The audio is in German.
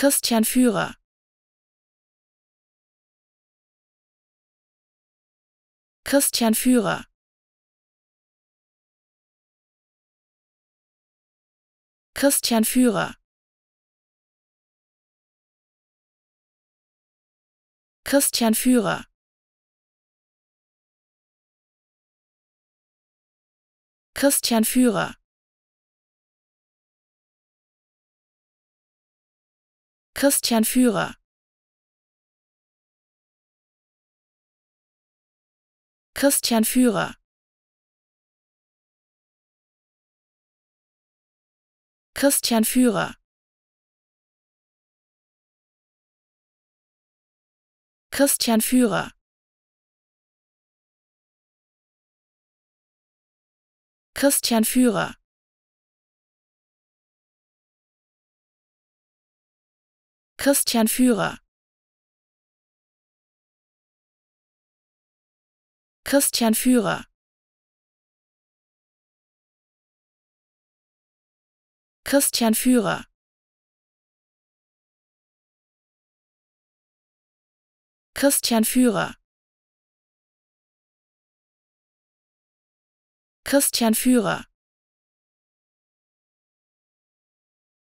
Christian Führer Christian Führer Christian Führer Christian Führer Christian Führer Christian Führer Christian Führer Christian Führer Christian Führer Christian Führer Christian Führer Christian Führer Christian Führer Christian Führer Christian Führer